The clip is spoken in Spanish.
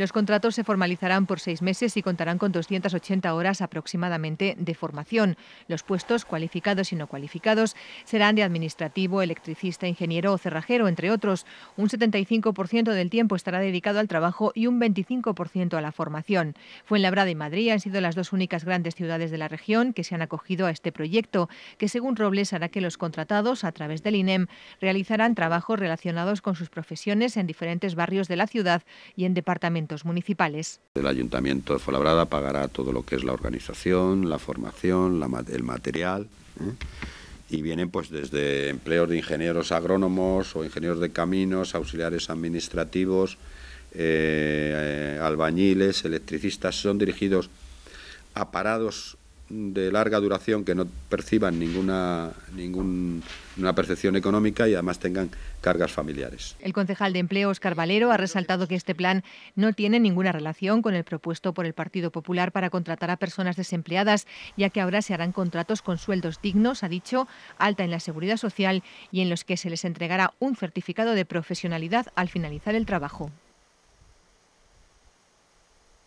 Los contratos se formalizarán por seis meses y contarán con 280 horas aproximadamente de formación. Los puestos cualificados y no cualificados serán de administrativo, electricista, ingeniero o cerrajero, entre otros. Un 75% del tiempo estará dedicado al trabajo y un 25% a la formación. Fuenlabrada y Madrid han sido las dos únicas grandes ciudades de la región que se han acogido a este proyecto, que según Robles hará que los contratados, a través del INEM, realizarán trabajos relacionados con sus profesiones en diferentes barrios de la ciudad y en departamentos municipales. El ayuntamiento de Folabrada pagará todo lo que es la organización, la formación, la, el material. ¿eh? y vienen pues desde empleos de ingenieros agrónomos o ingenieros de caminos, auxiliares administrativos, eh, eh, albañiles, electricistas, son dirigidos a parados de larga duración que no perciban ninguna, percepción económica y además tengan cargas familiares. El concejal de empleo, Oscar Valero, ha resaltado que este plan no tiene ninguna relación con el propuesto por el Partido Popular para contratar a personas desempleadas, ya que ahora se harán contratos con sueldos dignos, ha dicho, alta en la seguridad social y en los que se les entregará un certificado de profesionalidad al finalizar el trabajo.